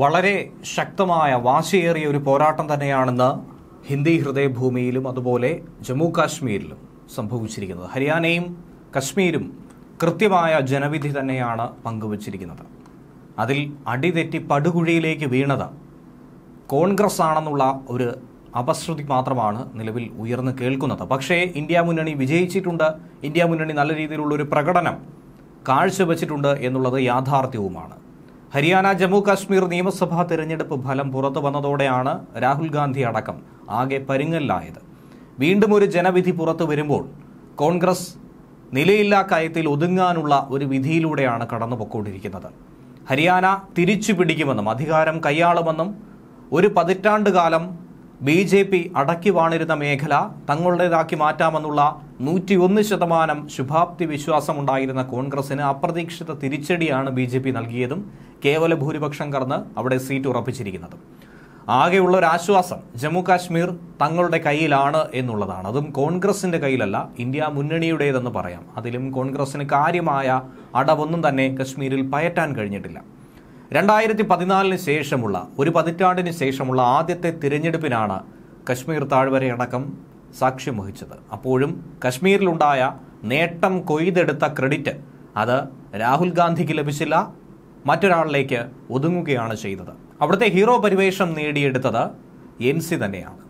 വളരെ ശക്തമായ വാശിയേറിയ ഒരു പോരാട്ടം തന്നെയാണെന്ന് ഹിന്ദി ഹൃദയഭൂമിയിലും അതുപോലെ ജമ്മു കാശ്മീരിലും സംഭവിച്ചിരിക്കുന്നത് ഹരിയാനയും കശ്മീരും കൃത്യമായ ജനവിധി തന്നെയാണ് പങ്കുവച്ചിരിക്കുന്നത് അതിൽ അടിതെറ്റി പടുകുഴിയിലേക്ക് വീണത് കോൺഗ്രസ് ആണെന്നുള്ള ഒരു അപശ്രുതി മാത്രമാണ് നിലവിൽ ഉയർന്നു കേൾക്കുന്നത് പക്ഷേ ഇന്ത്യ മുന്നണി വിജയിച്ചിട്ടുണ്ട് ഇന്ത്യ മുന്നണി നല്ല രീതിയിലുള്ളൊരു പ്രകടനം കാഴ്ചവെച്ചിട്ടുണ്ട് എന്നുള്ളത് യാഥാർത്ഥ്യവുമാണ് ഹരിയാന ജമ്മു കാശ്മീർ നിയമസഭാ തെരഞ്ഞെടുപ്പ് ഫലം പുറത്തു വന്നതോടെയാണ് രാഹുൽ ഗാന്ധി അടക്കം ആകെ പരുങ്ങലിലായത് വീണ്ടും ഒരു ജനവിധി പുറത്തു വരുമ്പോൾ കോൺഗ്രസ് നിലയില്ലാ കാര്യത്തിൽ ഒതുങ്ങാനുള്ള ഒരു വിധിയിലൂടെയാണ് കടന്നുപോയിക്കൊണ്ടിരിക്കുന്നത് ഹരിയാന തിരിച്ചു പിടിക്കുമെന്നും അധികാരം കൈയാളുമെന്നും ഒരു പതിറ്റാണ്ട് കാലം ബി ജെ പി അടക്കി വാണിരുന്ന മേഖല തങ്ങളുടേതാക്കി മാറ്റാമെന്നുള്ള നൂറ്റിയൊന്ന് ശതമാനം ശുഭാപ്തി വിശ്വാസമുണ്ടായിരുന്ന കോൺഗ്രസിന് അപ്രതീക്ഷിത തിരിച്ചടിയാണ് ബി ജെ പി നൽകിയതും കേവല ഭൂരിപക്ഷം കടന്ന് അവിടെ സീറ്റ് ഉറപ്പിച്ചിരിക്കുന്നതും ആകെയുള്ള ഒരു ആശ്വാസം ജമ്മു കാശ്മീർ തങ്ങളുടെ കയ്യിലാണ് എന്നുള്ളതാണ് അതും കോൺഗ്രസിന്റെ കയ്യിലല്ല ഇന്ത്യ മുന്നണിയുടേതെന്ന് പറയാം അതിലും കോൺഗ്രസിന് കാര്യമായ അടവൊന്നും തന്നെ കശ്മീരിൽ പയറ്റാൻ കഴിഞ്ഞിട്ടില്ല രണ്ടായിരത്തി പതിനാലിന് ശേഷമുള്ള ഒരു പതിറ്റാണ്ടിന് ശേഷമുള്ള ആദ്യത്തെ തിരഞ്ഞെടുപ്പിനാണ് കശ്മീർ താഴ്വരയടക്കം സാക്ഷ്യം വഹിച്ചത് അപ്പോഴും കശ്മീരിലുണ്ടായ നേട്ടം കൊയ്തെടുത്ത ക്രെഡിറ്റ് അത് രാഹുൽ ഗാന്ധിക്ക് ലഭിച്ചില്ല മറ്റൊരാളിലേക്ക് ഒതുങ്ങുകയാണ് ചെയ്തത് അവിടുത്തെ ഹീറോ പരിവേഷം നേടിയെടുത്തത് എൻ സി തന്നെയാണ്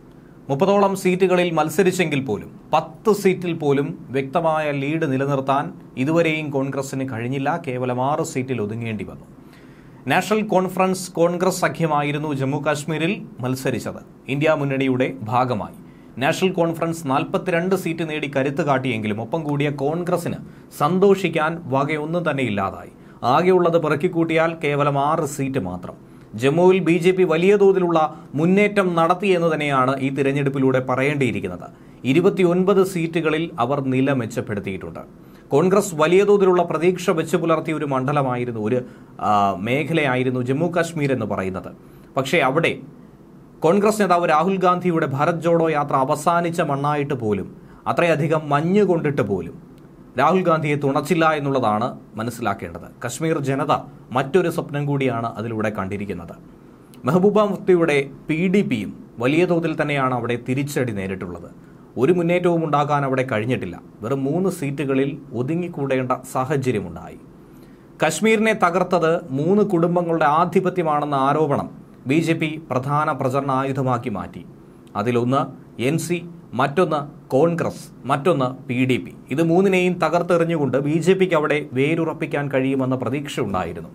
മുപ്പതോളം സീറ്റുകളിൽ മത്സരിച്ചെങ്കിൽ പോലും പത്ത് സീറ്റിൽ പോലും വ്യക്തമായ ലീഡ് നിലനിർത്താൻ ഇതുവരെയും കോൺഗ്രസിന് കഴിഞ്ഞില്ല കേവലം ആറ് സീറ്റിൽ ഒതുങ്ങേണ്ടി വന്നു നാഷണൽ കോൺഫറൻസ് കോൺഗ്രസ് സഖ്യമായിരുന്നു ജമ്മു കാശ്മീരിൽ മത്സരിച്ചത് ഇന്ത്യ മുന്നണിയുടെ ഭാഗമായി നാഷണൽ കോൺഫറൻസ് നാൽപ്പത്തിരണ്ട് സീറ്റ് നേടി കരുത്ത് കാട്ടിയെങ്കിലും ഒപ്പം കൂടിയ കോൺഗ്രസിന് സന്തോഷിക്കാൻ വകയൊന്നും തന്നെ ഇല്ലാതായി ആകെയുള്ളത് പിറക്കിക്കൂട്ടിയാൽ കേവലം ആറ് സീറ്റ് മാത്രം ജമ്മുവിൽ ബി ജെ പി വലിയ തോതിലുള്ള മുന്നേറ്റം നടത്തിയെന്ന് തന്നെയാണ് ഈ തിരഞ്ഞെടുപ്പിലൂടെ പറയേണ്ടിയിരിക്കുന്നത് ഇരുപത്തിയൊൻപത് സീറ്റുകളിൽ അവർ നില മെച്ചപ്പെടുത്തിയിട്ടുണ്ട് കോൺഗ്രസ് വലിയ തോതിലുള്ള പ്രതീക്ഷ വെച്ച് പുലർത്തിയ ഒരു മണ്ഡലമായിരുന്നു ഒരു മേഖലയായിരുന്നു ജമ്മു കാശ്മീർ എന്ന് പറയുന്നത് പക്ഷേ അവിടെ കോൺഗ്രസ് നേതാവ് രാഹുൽ ഗാന്ധിയുടെ ഭാരത് ജോഡോ യാത്ര അവസാനിച്ച മണ്ണായിട്ട് പോലും അത്രയധികം മഞ്ഞ് കൊണ്ടിട്ട് പോലും രാഹുൽ ഗാന്ധിയെ തുണച്ചില്ല എന്നുള്ളതാണ് മനസ്സിലാക്കേണ്ടത് കശ്മീർ ജനത മറ്റൊരു സ്വപ്നം കൂടിയാണ് അതിലൂടെ കണ്ടിരിക്കുന്നത് മെഹബൂബ മുഫ്തിയുടെ പി ഡി പിയും വലിയ തോതിൽ തന്നെയാണ് അവിടെ തിരിച്ചടി നേരിട്ടുള്ളത് ഒരു മുന്നേറ്റവും ഉണ്ടാകാൻ അവിടെ കഴിഞ്ഞിട്ടില്ല വെറും മൂന്ന് സീറ്റുകളിൽ ഒതുങ്ങിക്കൂടേണ്ട സാഹചര്യമുണ്ടായി കശ്മീരിനെ തകർത്തത് മൂന്ന് കുടുംബങ്ങളുടെ ആധിപത്യമാണെന്ന ആരോപണം ബി ജെ പി പ്രധാന പ്രചരണ ആയുധമാക്കി മാറ്റി അതിലൊന്ന് എൻ സി മറ്റൊന്ന് കോൺഗ്രസ് മറ്റൊന്ന് പി ഡി പി ഇത് മൂന്നിനെയും തകർത്തെറിഞ്ഞുകൊണ്ട് ബി ജെ പിക്ക് അവിടെ വേരുറപ്പിക്കാൻ കഴിയുമെന്ന പ്രതീക്ഷയുണ്ടായിരുന്നു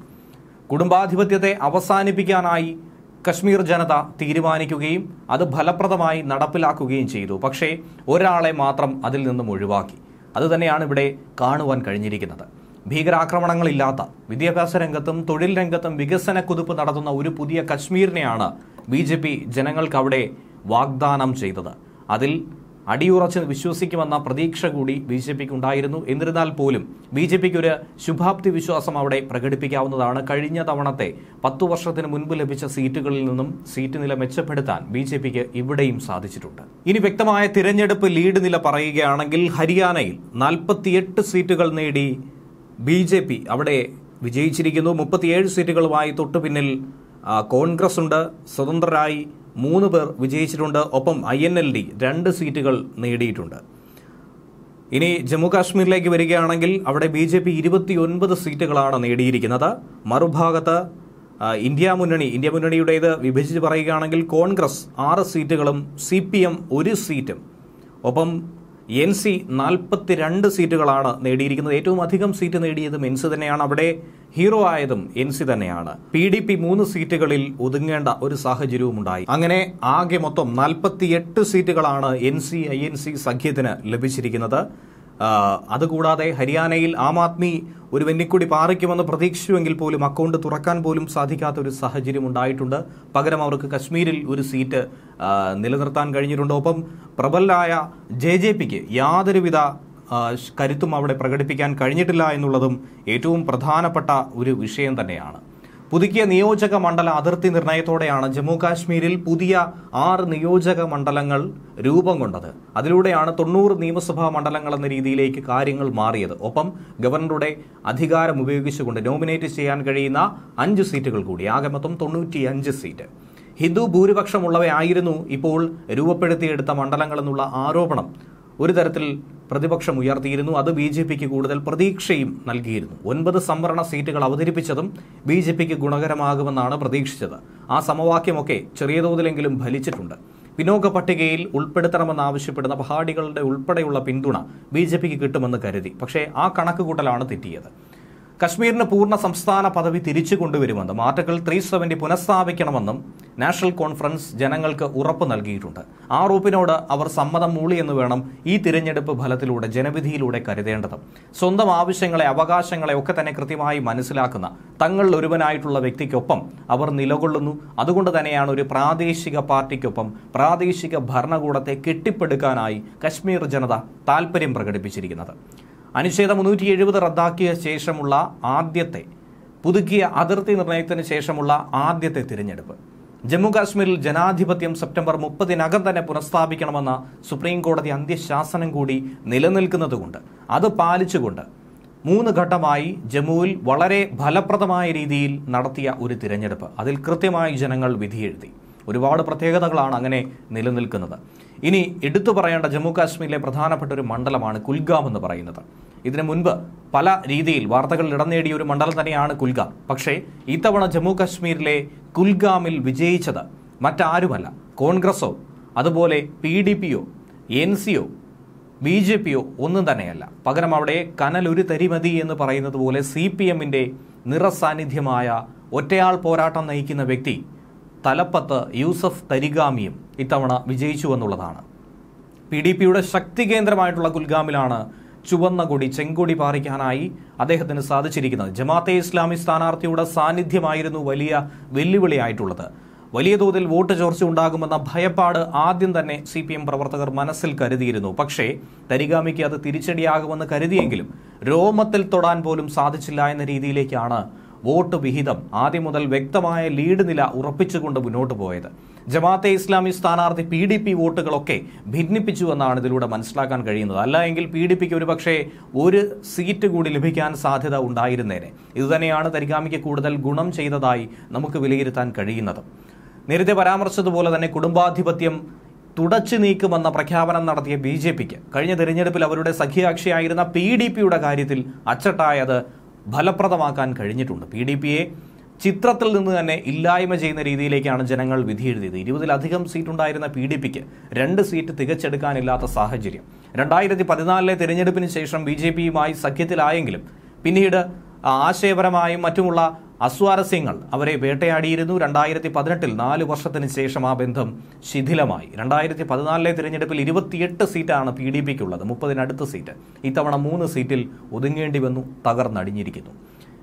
കുടുംബാധിപത്യത്തെ അവസാനിപ്പിക്കാനായി കശ്മീർ ജനത തീരുമാനിക്കുകയും അത് ഫലപ്രദമായി നടപ്പിലാക്കുകയും ചെയ്തു പക്ഷേ ഒരാളെ മാത്രം അതിൽ നിന്നും ഒഴിവാക്കി അതുതന്നെയാണ് ഇവിടെ കാണുവാൻ കഴിഞ്ഞിരിക്കുന്നത് ഭീകരാക്രമണങ്ങളില്ലാത്ത വിദ്യാഭ്യാസ രംഗത്തും തൊഴിൽ രംഗത്തും വികസന കുതിപ്പ് നടത്തുന്ന ഒരു പുതിയ കശ്മീരിനെയാണ് ബി ജെ പി ജനങ്ങൾക്ക് അവിടെ വാഗ്ദാനം ചെയ്തത് അതിൽ അടിയുറച്ച് വിശ്വസിക്കുമെന്ന പ്രതീക്ഷ കൂടി ബി ജെ പിക്ക് ഉണ്ടായിരുന്നു എന്നിരുന്നാൽ പോലും ബി ജെ പിക്ക് ഒരു ശുഭാപ്തി വിശ്വാസം അവിടെ പ്രകടിപ്പിക്കാവുന്നതാണ് കഴിഞ്ഞ തവണത്തെ പത്തു വർഷത്തിന് മുൻപ് ലഭിച്ച സീറ്റുകളിൽ നിന്നും സീറ്റ് നില മെച്ചപ്പെടുത്താൻ ബി ജെ പിക്ക് ഇവിടെയും സാധിച്ചിട്ടുണ്ട് ഇനി വ്യക്തമായ തിരഞ്ഞെടുപ്പ് ലീഡ് നില പറയുകയാണെങ്കിൽ ഹരിയാനയിൽ നാൽപ്പത്തിയെട്ട് സീറ്റുകൾ നേടി ബി ജെ പി അവിടെ വിജയിച്ചിരിക്കുന്നു മുപ്പത്തിയേഴ് സീറ്റുകളുമായി തൊട്ടു പിന്നിൽ കോൺഗ്രസ് ഉണ്ട് സ്വതന്ത്രരായി മൂന്ന് പേർ വിജയിച്ചിട്ടുണ്ട് ഒപ്പം ഐ എൻ എൽ ഡി രണ്ട് സീറ്റുകൾ നേടിയിട്ടുണ്ട് ഇനി ജമ്മു കാശ്മീരിലേക്ക് വരികയാണെങ്കിൽ അവിടെ ബി ജെ പി ഇരുപത്തിയൊൻപത് സീറ്റുകളാണ് നേടിയിരിക്കുന്നത് മറുഭാഗത്ത് ഇന്ത്യ മുന്നണി ഇന്ത്യ മുന്നണിയുടേത് വിഭജിച്ച് പറയുകയാണെങ്കിൽ കോൺഗ്രസ് ആറ് സീറ്റുകളും സി പി എം ഒരു സീറ്റും ഒപ്പം എൻ സി നാൽപ്പത്തിരണ്ട് സീറ്റുകളാണ് നേടിയിരിക്കുന്നത് ഏറ്റവും അധികം സീറ്റ് നേടിയതും എൻ സി തന്നെയാണ് അവിടെ ഹീറോ ആയതും എൻ സി തന്നെയാണ് പി ഡി പി മൂന്ന് സീറ്റുകളിൽ ഒതുങ്ങേണ്ട ഒരു സാഹചര്യവും ഉണ്ടായി അങ്ങനെ ആകെ മൊത്തം നാൽപ്പത്തിയെട്ട് സീറ്റുകളാണ് N C I N C സഖ്യത്തിന് ലഭിച്ചിരിക്കുന്നത് അതുകൂടാതെ ഹരിയാനയിൽ ആം ആദ്മി ഒരു വെന്നിക്കുടി പാറിക്കുമെന്ന് പ്രതീക്ഷിച്ചുവെങ്കിൽ പോലും അക്കൗണ്ട് തുറക്കാൻ പോലും സാധിക്കാത്ത ഒരു സാഹചര്യം ഉണ്ടായിട്ടുണ്ട് പകരം അവർക്ക് കശ്മീരിൽ ഒരു സീറ്റ് നിലനിർത്താൻ കഴിഞ്ഞിട്ടുണ്ട് ഒപ്പം പ്രബലരായ ജെ ജെ പിക്ക് യാതൊരുവിധ കരുത്തും അവിടെ പ്രകടിപ്പിക്കാൻ കഴിഞ്ഞിട്ടില്ല എന്നുള്ളതും ഏറ്റവും പ്രധാനപ്പെട്ട ഒരു വിഷയം തന്നെയാണ് പുതുക്കിയ നിയോജക മണ്ഡല അതിർത്തി നിർണയത്തോടെയാണ് ജമ്മു കാശ്മീരിൽ പുതിയ ആറ് നിയോജക മണ്ഡലങ്ങൾ രൂപം കൊണ്ടത് അതിലൂടെയാണ് തൊണ്ണൂറ് നിയമസഭാ മണ്ഡലങ്ങൾ എന്ന രീതിയിലേക്ക് കാര്യങ്ങൾ മാറിയത് ഒപ്പം ഗവർണറുടെ അധികാരം ഉപയോഗിച്ചുകൊണ്ട് നോമിനേറ്റ് ചെയ്യാൻ കഴിയുന്ന അഞ്ച് സീറ്റുകൾ കൂടി ആകെ മൊത്തം തൊണ്ണൂറ്റിയഞ്ച് സീറ്റ് ഹിന്ദു ഭൂരിപക്ഷമുള്ളവയായിരുന്നു ഇപ്പോൾ രൂപപ്പെടുത്തിയെടുത്ത മണ്ഡലങ്ങളെന്നുള്ള ആരോപണം ഒരു തരത്തിൽ പ്രതിപക്ഷം ഉയർത്തിയിരുന്നു അത് ബി ജെ പിക്ക് കൂടുതൽ പ്രതീക്ഷയും നൽകിയിരുന്നു ഒൻപത് സംവരണ സീറ്റുകൾ അവതരിപ്പിച്ചതും ബി ജെ പിക്ക് ഗുണകരമാകുമെന്നാണ് പ്രതീക്ഷിച്ചത് ആ സമവാക്യമൊക്കെ ചെറിയ തോതിലെങ്കിലും ഫലിച്ചിട്ടുണ്ട് പിന്നോക്ക പട്ടികയിൽ ഉൾപ്പെടുത്തണമെന്നാവശ്യപ്പെടുന്ന പഹാടികളുടെ ഉൾപ്പെടെയുള്ള പിന്തുണ ബി ജെ പിക്ക് കിട്ടുമെന്ന് കരുതി പക്ഷേ ആ കണക്കുകൂട്ടലാണ് തെറ്റിയത് കശ്മീരിന് പൂർണ്ണ സംസ്ഥാന പദവി തിരിച്ചു കൊണ്ടുവരുമെന്നും ആർട്ടിക്കിൾ ത്രീ സെവൻറ്റി പുനഃസ്ഥാപിക്കണമെന്നും നാഷണൽ കോൺഫറൻസ് ജനങ്ങൾക്ക് ഉറപ്പ് നൽകിയിട്ടുണ്ട് ആ റൂപ്പിനോട് അവർ സമ്മതം മൂളിയെന്ന് വേണം ഈ തിരഞ്ഞെടുപ്പ് ഫലത്തിലൂടെ ജനവിധിയിലൂടെ കരുതേണ്ടത് സ്വന്തം ആവശ്യങ്ങളെ അവകാശങ്ങളെ ഒക്കെ തന്നെ കൃത്യമായി മനസ്സിലാക്കുന്ന തങ്ങളിൽ ഒരുവനായിട്ടുള്ള വ്യക്തിക്കൊപ്പം അവർ നിലകൊള്ളുന്നു അതുകൊണ്ട് തന്നെയാണ് ഒരു പ്രാദേശിക പാർട്ടിക്കൊപ്പം പ്രാദേശിക ഭരണകൂടത്തെ കെട്ടിപ്പടുക്കാനായി കശ്മീർ ജനത താൽപ്പര്യം പ്രകടിപ്പിച്ചിരിക്കുന്നത് അനുച്ഛേദം മുന്നൂറ്റി എഴുപത് റദ്ദാക്കിയ ശേഷമുള്ള ആദ്യത്തെ പുതുക്കിയ അതിർത്തി നിർണയത്തിന് ശേഷമുള്ള ആദ്യത്തെ തിരഞ്ഞെടുപ്പ് ജമ്മു കാശ്മീരിൽ ജനാധിപത്യം സെപ്റ്റംബർ മുപ്പതിനകം തന്നെ പുനഃസ്ഥാപിക്കണമെന്ന സുപ്രീം കോടതി അന്ത്യശാസനം കൂടി നിലനിൽക്കുന്നതുകൊണ്ട് അത് പാലിച്ചുകൊണ്ട് മൂന്ന് ഘട്ടമായി ജമ്മുവിൽ വളരെ ഫലപ്രദമായ രീതിയിൽ നടത്തിയ ഒരു തിരഞ്ഞെടുപ്പ് അതിൽ കൃത്യമായി ജനങ്ങൾ വിധിയെഴുതി ഒരുപാട് പ്രത്യേകതകളാണ് അങ്ങനെ നിലനിൽക്കുന്നത് ഇനി എടുത്തു പറയേണ്ട ജമ്മു കാശ്മീരിലെ പ്രധാനപ്പെട്ട ഒരു മണ്ഡലമാണ് കുൽഗാം എന്ന് പറയുന്നത് ഇതിനു മുൻപ് പല രീതിയിൽ വാർത്തകളിൽ ഇടം നേടിയ ഒരു മണ്ഡലം തന്നെയാണ് കുൽഗാം പക്ഷേ ഇത്തവണ ജമ്മു കാശ്മീരിലെ കുൽഗാമിൽ വിജയിച്ചത് മറ്റാരുമല്ല കോൺഗ്രസോ അതുപോലെ പി ഡി പിയോ എൻ സിയോ ബി ജെ പിയോ ഒന്നും തന്നെയല്ല പകരം അവിടെ ഒരു തരിമതി എന്ന് പറയുന്നത് പോലെ സി പി എമ്മിൻ്റെ നിറസാന്നിധ്യമായ ഒറ്റയാൾ പോരാട്ടം നയിക്കുന്ന വ്യക്തി തലപ്പത്ത് യൂസഫ് തരിഗാമിയും ഇത്തവണ എന്നുള്ളതാണ് പി ഡി പിയുടെ ശക്തി കേന്ദ്രമായിട്ടുള്ള കുൽഗാമിലാണ് ചുവന്ന കൊടി ചെങ്കൊടി പാറിക്കാനായി അദ്ദേഹത്തിന് സാധിച്ചിരിക്കുന്നത് ജമാഅത്തെ ഇസ്ലാമി സ്ഥാനാർത്ഥിയുടെ സാന്നിധ്യമായിരുന്നു വലിയ വെല്ലുവിളിയായിട്ടുള്ളത് വലിയ തോതിൽ വോട്ട് ചോർച്ച ഉണ്ടാകുമെന്ന ഭയപ്പാട് ആദ്യം തന്നെ സി പി എം പ്രവർത്തകർ മനസ്സിൽ കരുതിയിരുന്നു പക്ഷേ തരികാമിക്ക് അത് തിരിച്ചടിയാകുമെന്ന് കരുതിയെങ്കിലും രോമത്തിൽ തൊടാൻ പോലും സാധിച്ചില്ല എന്ന രീതിയിലേക്കാണ് വോട്ട് വിഹിതം ആദ്യം മുതൽ വ്യക്തമായ ലീഡ് നില ഉറപ്പിച്ചുകൊണ്ട് മുന്നോട്ട് പോയത് ജമാഅത്തെ ഇസ്ലാമി സ്ഥാനാർത്ഥി പി ഡി പി വോട്ടുകളൊക്കെ ഭിന്നിപ്പിച്ചു എന്നാണ് ഇതിലൂടെ മനസ്സിലാക്കാൻ കഴിയുന്നത് അല്ല എങ്കിൽ പി ഡി പിക്ക് ഒരുപക്ഷെ ഒരു സീറ്റ് കൂടി ലഭിക്കാൻ സാധ്യത ഉണ്ടായിരുന്നേനെ ഇതുതന്നെയാണ് തരികാമിക്ക് കൂടുതൽ ഗുണം ചെയ്തതായി നമുക്ക് വിലയിരുത്താൻ കഴിയുന്നത് നേരത്തെ പരാമർശിച്ചതുപോലെ തന്നെ കുടുംബാധിപത്യം തുടച്ചു നീക്കുമെന്ന പ്രഖ്യാപനം നടത്തിയ ബി ജെ പിക്ക് കഴിഞ്ഞ തെരഞ്ഞെടുപ്പിൽ അവരുടെ സഖ്യകക്ഷിയായിരുന്ന പി ഡി പിയുടെ കാര്യത്തിൽ അച്ചട്ടായത് ഫലപ്രദമാക്കാൻ കഴിഞ്ഞിട്ടുണ്ട് പി ഡി പിയെ ചിത്രത്തിൽ നിന്ന് തന്നെ ഇല്ലായ്മ ചെയ്യുന്ന രീതിയിലേക്കാണ് ജനങ്ങൾ വിധിയെഴുതിയത് എഴുതിയത് ഇരുപതിലധികം സീറ്റുണ്ടായിരുന്ന പി ഡി പിക്ക് രണ്ട് സീറ്റ് തികച്ചെടുക്കാനില്ലാത്ത സാഹചര്യം രണ്ടായിരത്തി പതിനാലിലെ തിരഞ്ഞെടുപ്പിന് ശേഷം ബി ജെ പിയുമായി സഖ്യത്തിലായെങ്കിലും പിന്നീട് ആശയപരമായും മറ്റുമുള്ള അസ്വാരസ്യങ്ങൾ അവരെ വേട്ടയാടിയിരുന്നു രണ്ടായിരത്തി പതിനെട്ടിൽ നാല് വർഷത്തിന് ശേഷം ആ ബന്ധം ശിഥിലമായി രണ്ടായിരത്തി പതിനാലിലെ തിരഞ്ഞെടുപ്പിൽ ഇരുപത്തിയെട്ട് സീറ്റാണ് പി ഡി ഉള്ളത് മുപ്പതിനടുത്ത സീറ്റ് ഇത്തവണ മൂന്ന് സീറ്റിൽ ഒതുങ്ങേണ്ടി വന്നു തകർന്നടിഞ്ഞിരിക്കുന്നു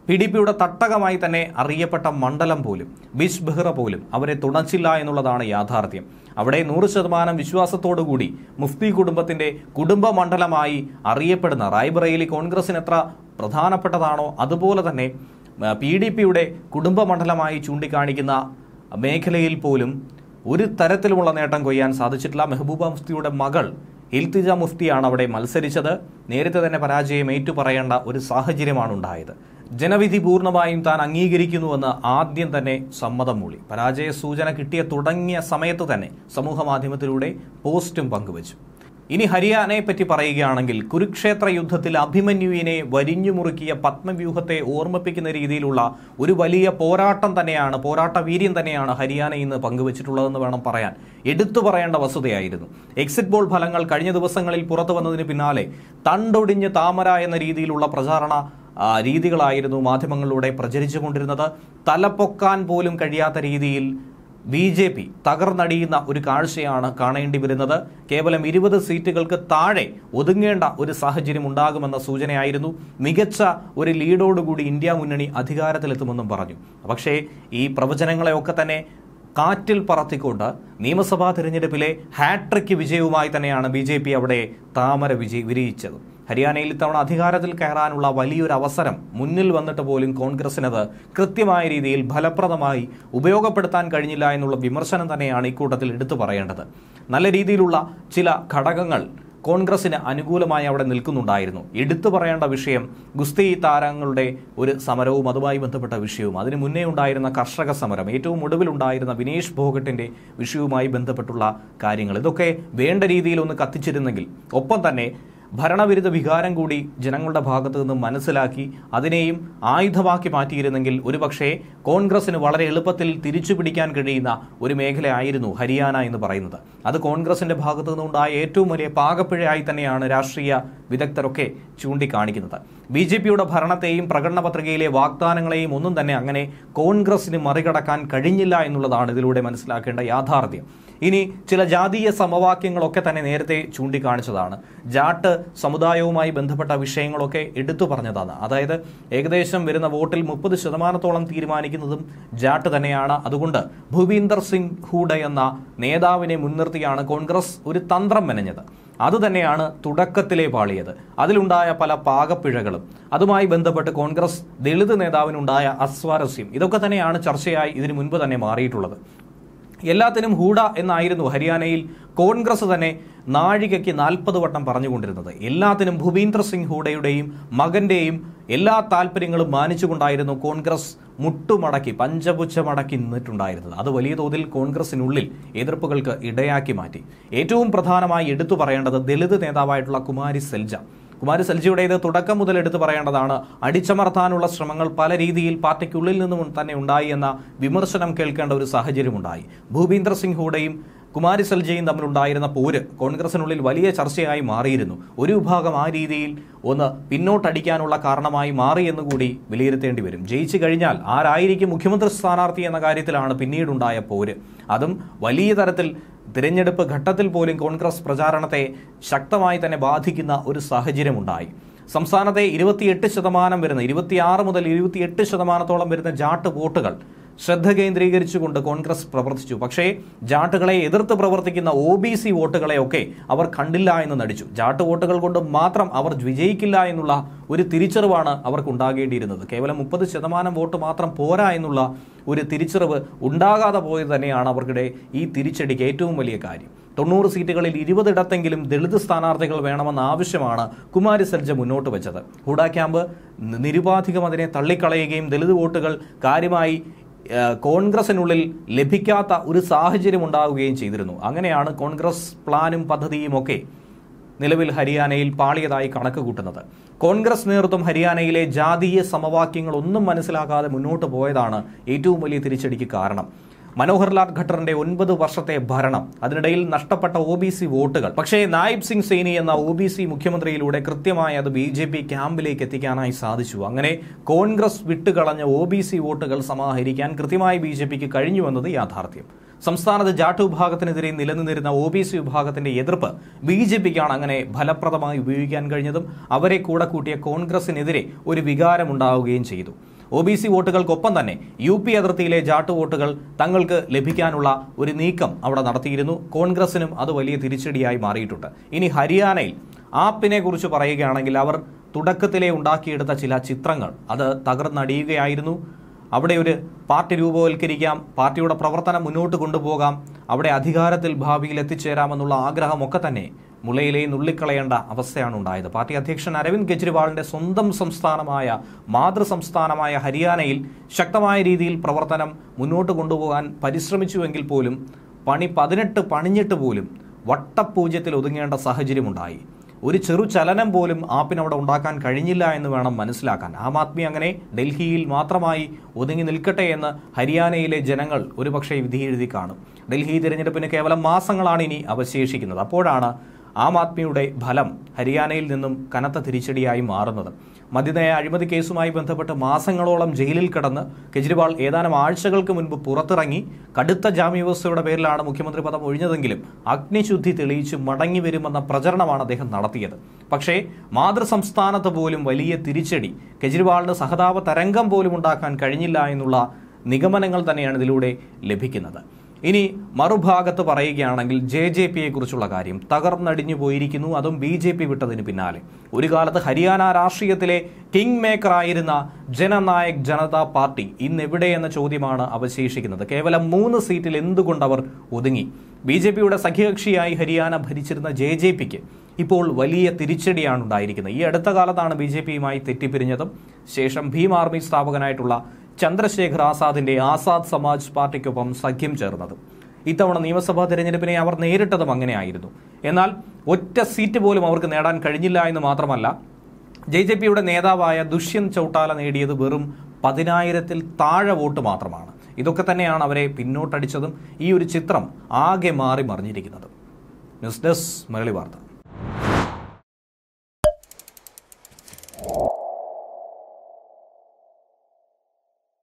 പി ഡി പിയുടെ തട്ടകമായി തന്നെ അറിയപ്പെട്ട മണ്ഡലം പോലും ബിഷ് ബെഹ്റ പോലും അവരെ തുണച്ചില്ല എന്നുള്ളതാണ് യാഥാർത്ഥ്യം അവിടെ നൂറ് ശതമാനം വിശ്വാസത്തോടുകൂടി മുഫ്തി കുടുംബത്തിന്റെ കുടുംബ മണ്ഡലമായി അറിയപ്പെടുന്ന റായ്ബറേലി കോൺഗ്രസിന് എത്ര പ്രധാനപ്പെട്ടതാണോ അതുപോലെ തന്നെ പി ഡി പിയുടെ കുടുംബമണ്ഡലമായി ചൂണ്ടിക്കാണിക്കുന്ന മേഖലയിൽ പോലും ഒരു തരത്തിലുമുള്ള നേട്ടം കൊയ്യാൻ സാധിച്ചിട്ടില്ല മെഹബൂബ മുഫ്തിയുടെ മകൾ ഇൽത്തിജ മുഫ്തിയാണ് അവിടെ മത്സരിച്ചത് നേരത്തെ തന്നെ പരാജയം ഏറ്റുപറയേണ്ട ഒരു സാഹചര്യമാണ് ഉണ്ടായത് ജനവിധി പൂർണ്ണമായും താൻ അംഗീകരിക്കുന്നുവെന്ന് ആദ്യം തന്നെ സമ്മതം മൂളി പരാജയ സൂചന കിട്ടിയ തുടങ്ങിയ സമയത്ത് തന്നെ മാധ്യമത്തിലൂടെ പോസ്റ്റും പങ്കുവച്ചു ഇനി ഹരിയാനയെ പറ്റി പറയുകയാണെങ്കിൽ കുരുക്ഷേത്ര യുദ്ധത്തിൽ അഭിമന്യുവിനെ വരിഞ്ഞു മുറുക്കിയ പത്മവ്യൂഹത്തെ ഓർമ്മിപ്പിക്കുന്ന രീതിയിലുള്ള ഒരു വലിയ പോരാട്ടം തന്നെയാണ് പോരാട്ട വീര്യം തന്നെയാണ് ഹരിയാന ഇന്ന് പങ്കുവച്ചിട്ടുള്ളതെന്ന് വേണം പറയാൻ എടുത്തു പറയേണ്ട വസ്തുതയായിരുന്നു എക്സിറ്റ് പോൾ ഫലങ്ങൾ കഴിഞ്ഞ ദിവസങ്ങളിൽ പുറത്തു വന്നതിന് പിന്നാലെ തണ്ടൊടിഞ്ഞ് താമര എന്ന രീതിയിലുള്ള പ്രചാരണ രീതികളായിരുന്നു മാധ്യമങ്ങളിലൂടെ പ്രചരിച്ചുകൊണ്ടിരുന്നത് തലപ്പൊക്കാൻ പോലും കഴിയാത്ത രീതിയിൽ ബി ജെ പി തകർന്നടിയുന്ന ഒരു കാഴ്ചയാണ് കാണേണ്ടി വരുന്നത് കേവലം ഇരുപത് സീറ്റുകൾക്ക് താഴെ ഒതുങ്ങേണ്ട ഒരു സാഹചര്യം ഉണ്ടാകുമെന്ന സൂചനയായിരുന്നു മികച്ച ഒരു ലീഡോടുകൂടി ഇന്ത്യ മുന്നണി അധികാരത്തിലെത്തുമെന്നും പറഞ്ഞു പക്ഷേ ഈ പ്രവചനങ്ങളെയൊക്കെ തന്നെ കാറ്റിൽ പറത്തിക്കൊണ്ട് നിയമസഭാ തെരഞ്ഞെടുപ്പിലെ ഹാട്രിക് വിജയവുമായി തന്നെയാണ് ബി അവിടെ താമര വിജയ് വിരിയിച്ചത് ഹരിയാനയിൽ ഇത്തവണ അധികാരത്തിൽ കയറാനുള്ള വലിയൊരു അവസരം മുന്നിൽ വന്നിട്ട് പോലും കോൺഗ്രസിനത് കൃത്യമായ രീതിയിൽ ഫലപ്രദമായി ഉപയോഗപ്പെടുത്താൻ കഴിഞ്ഞില്ല എന്നുള്ള വിമർശനം തന്നെയാണ് ഇക്കൂട്ടത്തിൽ എടുത്തു പറയേണ്ടത് നല്ല രീതിയിലുള്ള ചില ഘടകങ്ങൾ കോൺഗ്രസിന് അനുകൂലമായി അവിടെ നിൽക്കുന്നുണ്ടായിരുന്നു എടുത്തു പറയേണ്ട വിഷയം ഗുസ്തി താരങ്ങളുടെ ഒരു സമരവും അതുമായി ബന്ധപ്പെട്ട വിഷയവും അതിന് മുന്നേ ഉണ്ടായിരുന്ന കർഷക സമരം ഏറ്റവും ഒടുവിലുണ്ടായിരുന്ന വിനേഷ് ഭോഗട്ടിന്റെ വിഷയവുമായി ബന്ധപ്പെട്ടുള്ള കാര്യങ്ങൾ ഇതൊക്കെ വേണ്ട രീതിയിൽ ഒന്ന് കത്തിച്ചിരുന്നെങ്കിൽ ഒപ്പം തന്നെ ഭരണവിരുദ്ധ വികാരം കൂടി ജനങ്ങളുടെ ഭാഗത്തു നിന്ന് മനസ്സിലാക്കി അതിനെയും ആയുധമാക്കി മാറ്റിയിരുന്നെങ്കിൽ ഒരുപക്ഷേ കോൺഗ്രസിന് വളരെ എളുപ്പത്തിൽ തിരിച്ചു പിടിക്കാൻ കഴിയുന്ന ഒരു മേഖലയായിരുന്നു ഹരിയാന എന്ന് പറയുന്നത് അത് കോൺഗ്രസിന്റെ ഭാഗത്തു നിന്നുണ്ടായ ഏറ്റവും വലിയ പാകപ്പിഴയായി തന്നെയാണ് രാഷ്ട്രീയ വിദഗ്ധരൊക്കെ ചൂണ്ടിക്കാണിക്കുന്നത് ബി ജെ പിയുടെ ഭരണത്തെയും പ്രകടന പത്രികയിലെ വാഗ്ദാനങ്ങളെയും ഒന്നും തന്നെ അങ്ങനെ കോൺഗ്രസിന് മറികടക്കാൻ കഴിഞ്ഞില്ല എന്നുള്ളതാണ് ഇതിലൂടെ മനസ്സിലാക്കേണ്ട യാഥാർത്ഥ്യം ഇനി ചില ജാതീയ സമവാക്യങ്ങളൊക്കെ തന്നെ നേരത്തെ ചൂണ്ടിക്കാണിച്ചതാണ് ജാട്ട് സമുദായവുമായി ബന്ധപ്പെട്ട വിഷയങ്ങളൊക്കെ എടുത്തു പറഞ്ഞതാണ് അതായത് ഏകദേശം വരുന്ന വോട്ടിൽ മുപ്പത് ശതമാനത്തോളം തീരുമാനിക്കുന്നതും ജാട്ട് തന്നെയാണ് അതുകൊണ്ട് ഭൂപീന്ദർ സിംഗ് ഹൂഡ എന്ന നേതാവിനെ മുൻനിർത്തിയാണ് കോൺഗ്രസ് ഒരു തന്ത്രം മെനഞ്ഞത് അതുതന്നെയാണ് തുടക്കത്തിലെ പാളിയത് അതിലുണ്ടായ പല പാകപ്പിഴകളും അതുമായി ബന്ധപ്പെട്ട് കോൺഗ്രസ് ദളിത് നേതാവിനുണ്ടായ അസ്വാരസ്യം ഇതൊക്കെ തന്നെയാണ് ചർച്ചയായി ഇതിനു മുൻപ് തന്നെ മാറിയിട്ടുള്ളത് എല്ലാത്തിനും ഹൂഡ എന്നായിരുന്നു ഹരിയാനയിൽ കോൺഗ്രസ് തന്നെ നാഴികയ്ക്ക് നാൽപ്പത് വട്ടം പറഞ്ഞുകൊണ്ടിരുന്നത് എല്ലാത്തിനും ഭൂപീന്ദർ സിംഗ് ഹൂഡയുടെയും മകന്റെയും എല്ലാ താല്പര്യങ്ങളും മാനിച്ചുകൊണ്ടായിരുന്നു കോൺഗ്രസ് മുട്ടുമടക്കി പഞ്ചപുച്ഛമടക്കി നിന്നിട്ടുണ്ടായിരുന്നത് അത് വലിയ തോതിൽ കോൺഗ്രസിനുള്ളിൽ എതിർപ്പുകൾക്ക് ഇടയാക്കി മാറ്റി ഏറ്റവും പ്രധാനമായി എടുത്തു പറയേണ്ടത് ദളിത് നേതാവായിട്ടുള്ള കുമാരി സെൽജ കുമാരി സൽജിയുടേത് തുടക്കം മുതൽ എടുത്തു പറയേണ്ടതാണ് അടിച്ചമർത്താനുള്ള ശ്രമങ്ങൾ പല രീതിയിൽ പാർട്ടിക്കുള്ളിൽ നിന്നും തന്നെ ഉണ്ടായി എന്ന വിമർശനം കേൾക്കേണ്ട ഒരു സാഹചര്യമുണ്ടായി ഭൂപീന്ദർ സിംഗ് ഹൂഡയും കുമാരി സൽജയും തമ്മിലുണ്ടായിരുന്ന പോര് കോൺഗ്രസിനുള്ളിൽ വലിയ ചർച്ചയായി മാറിയിരുന്നു ഒരു വിഭാഗം ആ രീതിയിൽ ഒന്ന് പിന്നോട്ടടിക്കാനുള്ള കാരണമായി മാറി എന്നുകൂടി വിലയിരുത്തേണ്ടി വരും ജയിച്ചു കഴിഞ്ഞാൽ ആരായിരിക്കും മുഖ്യമന്ത്രി സ്ഥാനാർത്ഥി എന്ന കാര്യത്തിലാണ് പിന്നീടുണ്ടായ പോര് അതും വലിയ തരത്തിൽ തിരഞ്ഞെടുപ്പ് ഘട്ടത്തിൽ പോലും കോൺഗ്രസ് പ്രചാരണത്തെ ശക്തമായി തന്നെ ബാധിക്കുന്ന ഒരു സാഹചര്യമുണ്ടായി സംസ്ഥാനത്തെ ഇരുപത്തിയെട്ട് ശതമാനം വരുന്ന ഇരുപത്തിയാറ് മുതൽ ഇരുപത്തിയെട്ട് ശതമാനത്തോളം വരുന്ന ജാട്ട് വോട്ടുകൾ ശ്രദ്ധ കേന്ദ്രീകരിച്ചുകൊണ്ട് കോൺഗ്രസ് പ്രവർത്തിച്ചു പക്ഷേ ജാട്ടുകളെ എതിർത്ത് പ്രവർത്തിക്കുന്ന ഒ ബി സി വോട്ടുകളെയൊക്കെ അവർ കണ്ടില്ല എന്ന് നടിച്ചു ജാട്ട് വോട്ടുകൾ കൊണ്ട് മാത്രം അവർ വിജയിക്കില്ല എന്നുള്ള ഒരു തിരിച്ചറിവാണ് അവർക്കുണ്ടാകേണ്ടിയിരുന്നത് കേവലം മുപ്പത് ശതമാനം വോട്ട് മാത്രം പോരാ എന്നുള്ള ഒരു തിരിച്ചറിവ് ഉണ്ടാകാതെ പോയത് തന്നെയാണ് അവർക്കിടെ ഈ തിരിച്ചടിക്ക് ഏറ്റവും വലിയ കാര്യം തൊണ്ണൂറ് സീറ്റുകളിൽ ഇരുപതിടത്തെങ്കിലും ദളിത് സ്ഥാനാർത്ഥികൾ വേണമെന്ന ആവശ്യമാണ് കുമാരി സെൽജ മുന്നോട്ട് വെച്ചത് ഹൂഡ ക്യാമ്പ് നിരുപാധികം അതിനെ തള്ളിക്കളയുകയും ദളിത് വോട്ടുകൾ കാര്യമായി കോൺഗ്രസിനുള്ളിൽ ലഭിക്കാത്ത ഒരു സാഹചര്യം ഉണ്ടാവുകയും ചെയ്തിരുന്നു അങ്ങനെയാണ് കോൺഗ്രസ് പ്ലാനും പദ്ധതിയും ഒക്കെ നിലവിൽ ഹരിയാനയിൽ പാളിയതായി കണക്ക് കൂട്ടുന്നത് കോൺഗ്രസ് നേതൃത്വം ഹരിയാനയിലെ ജാതീയ സമവാക്യങ്ങൾ ഒന്നും മനസ്സിലാക്കാതെ മുന്നോട്ട് പോയതാണ് ഏറ്റവും വലിയ തിരിച്ചടിക്ക് കാരണം മനോഹർലാൽ ഖട്ടറിന്റെ ഒൻപത് വർഷത്തെ ഭരണം അതിനിടയിൽ നഷ്ടപ്പെട്ട ഒ ബി സി വോട്ടുകൾ പക്ഷേ നായിബ് സിംഗ് സേനി എന്ന ഒ ബി സി മുഖ്യമന്ത്രിയിലൂടെ കൃത്യമായി അത് ബി ജെ പി ക്യാമ്പിലേക്ക് എത്തിക്കാനായി സാധിച്ചു അങ്ങനെ കോൺഗ്രസ് വിട്ടുകളഞ്ഞ ഒ ബി സി വോട്ടുകൾ സമാഹരിക്കാൻ കൃത്യമായി ബി ജെ പിക്ക് കഴിഞ്ഞുവെന്നത് യാഥാർത്ഥ്യം സംസ്ഥാനത്ത് ജാട്ട് വിഭാഗത്തിനെതിരെ നിലനിന്നിരുന്ന ഒ ബി സി വിഭാഗത്തിന്റെ എതിർപ്പ് ബി ജെ പിക്കാണ് അങ്ങനെ ഫലപ്രദമായി ഉപയോഗിക്കാൻ കഴിഞ്ഞതും അവരെ കൂടെ കൂട്ടിയ കോൺഗ്രസിനെതിരെ ഒരു വികാരമുണ്ടാവുകയും ചെയ്തു ഒ ബി സി വോട്ടുകൾക്കൊപ്പം തന്നെ യു പി അതിർത്തിയിലെ ജാട്ട് വോട്ടുകൾ തങ്ങൾക്ക് ലഭിക്കാനുള്ള ഒരു നീക്കം അവിടെ നടത്തിയിരുന്നു കോൺഗ്രസിനും അത് വലിയ തിരിച്ചടിയായി മാറിയിട്ടുണ്ട് ഇനി ഹരിയാനയിൽ ആപ്പിനെ കുറിച്ച് പറയുകയാണെങ്കിൽ അവർ തുടക്കത്തിലെ ഉണ്ടാക്കിയെടുത്ത ചില ചിത്രങ്ങൾ അത് തകർന്നടിയുകയായിരുന്നു അവിടെ ഒരു പാർട്ടി രൂപവൽക്കരിക്കാം പാർട്ടിയുടെ പ്രവർത്തനം മുന്നോട്ട് കൊണ്ടുപോകാം അവിടെ അധികാരത്തിൽ ഭാവിയിൽ എത്തിച്ചേരാമെന്നുള്ള ആഗ്രഹമൊക്കെ തന്നെ മുളയിലെയും നുള്ളിക്കളയേണ്ട അവസ്ഥയാണ് ഉണ്ടായത് പാർട്ടി അധ്യക്ഷൻ അരവിന്ദ് കെജ്രിവാളിന്റെ സ്വന്തം സംസ്ഥാനമായ മാതൃ സംസ്ഥാനമായ ഹരിയാനയിൽ ശക്തമായ രീതിയിൽ പ്രവർത്തനം മുന്നോട്ട് കൊണ്ടുപോകാൻ പരിശ്രമിച്ചുവെങ്കിൽ പോലും പണി പതിനെട്ട് പണിഞ്ഞിട്ട് പോലും വട്ടപൂജ്യത്തിൽ ഒതുങ്ങേണ്ട സാഹചര്യമുണ്ടായി ഒരു ചെറു ചലനം പോലും ആപ്പിനവിടെ ഉണ്ടാക്കാൻ കഴിഞ്ഞില്ല എന്ന് വേണം മനസ്സിലാക്കാൻ ആം ആദ്മി അങ്ങനെ ഡൽഹിയിൽ മാത്രമായി ഒതുങ്ങി നിൽക്കട്ടെ എന്ന് ഹരിയാനയിലെ ജനങ്ങൾ ഒരുപക്ഷെ വിധി എഴുതി കാണും ഡൽഹി തിരഞ്ഞെടുപ്പിന് കേവലം മാസങ്ങളാണ് ഇനി അവശേഷിക്കുന്നത് അപ്പോഴാണ് ആം ആദ്മിയുടെ ഫലം ഹരിയാനയിൽ നിന്നും കനത്ത തിരിച്ചടിയായി മാറുന്നത് മദ്യനയ അഴിമതി കേസുമായി ബന്ധപ്പെട്ട് മാസങ്ങളോളം ജയിലിൽ കടന്ന് കെജ്രിവാൾ ഏതാനും ആഴ്ചകൾക്ക് മുൻപ് പുറത്തിറങ്ങി കടുത്ത ജാമ്യവ്യവസ്ഥയുടെ പേരിലാണ് മുഖ്യമന്ത്രി പദം ഒഴിഞ്ഞതെങ്കിലും അഗ്നിശുദ്ധി തെളിയിച്ച് മടങ്ങി വരുമെന്ന പ്രചരണമാണ് അദ്ദേഹം നടത്തിയത് പക്ഷേ മാതൃസംസ്ഥാനത്ത് പോലും വലിയ തിരിച്ചടി കെജ്രിവാളിന് സഹതാപ തരംഗം പോലും ഉണ്ടാക്കാൻ കഴിഞ്ഞില്ല എന്നുള്ള നിഗമനങ്ങൾ തന്നെയാണ് ഇതിലൂടെ ലഭിക്കുന്നത് ഇനി മറുഭാഗത്ത് പറയുകയാണെങ്കിൽ ജെ ജെ കുറിച്ചുള്ള കാര്യം തകർന്നടിഞ്ഞു പോയിരിക്കുന്നു അതും ബി ജെ പി വിട്ടതിന് പിന്നാലെ ഒരു കാലത്ത് ഹരിയാന രാഷ്ട്രീയത്തിലെ കിങ് ആയിരുന്ന ജനനായക് ജനതാ പാർട്ടി ഇന്ന് എവിടെയെന്ന ചോദ്യമാണ് അവശേഷിക്കുന്നത് കേവലം മൂന്ന് സീറ്റിൽ എന്തുകൊണ്ട് അവർ ഒതുങ്ങി ബി ജെ പിയുടെ സഖ്യകക്ഷിയായി ഹരിയാന ഭരിച്ചിരുന്ന ജെ ജെ പിക്ക് ഇപ്പോൾ വലിയ തിരിച്ചടിയാണ് ഉണ്ടായിരിക്കുന്നത് ഈ അടുത്ത കാലത്താണ് ബി ജെ പിയുമായി തെറ്റിപ്പിരിഞ്ഞതും ശേഷം ഭീം ആർമി സ്ഥാപകനായിട്ടുള്ള ചന്ദ്രശേഖർ ആസാദിന്റെ ആസാദ് സമാജ് പാർട്ടിക്കൊപ്പം സഖ്യം ചേർന്നത് ഇത്തവണ നിയമസഭാ തെരഞ്ഞെടുപ്പിനെ അവർ നേരിട്ടതും അങ്ങനെയായിരുന്നു എന്നാൽ ഒറ്റ സീറ്റ് പോലും അവർക്ക് നേടാൻ കഴിഞ്ഞില്ല എന്ന് മാത്രമല്ല ജെ ജെ പിയുടെ നേതാവായ ദുഷ്യന്ത് ചൗട്ടാല നേടിയത് വെറും പതിനായിരത്തിൽ താഴെ വോട്ട് മാത്രമാണ് ഇതൊക്കെ തന്നെയാണ് അവരെ പിന്നോട്ടടിച്ചതും ഈ ഒരു ചിത്രം ആകെ മാറി മറിഞ്ഞിരിക്കുന്നതും ന്യൂസ് ഡെസ്ക് മരളി വാർത്ത